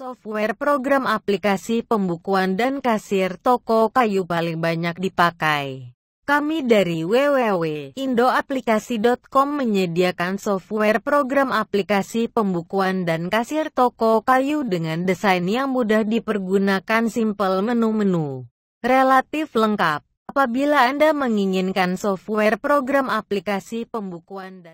Software program aplikasi pembukuan dan kasir toko kayu paling banyak dipakai. Kami dari www.indoaplikasi.com menyediakan software program aplikasi pembukuan dan kasir toko kayu dengan desain yang mudah dipergunakan simple menu-menu. Relatif lengkap. Apabila Anda menginginkan software program aplikasi pembukuan dan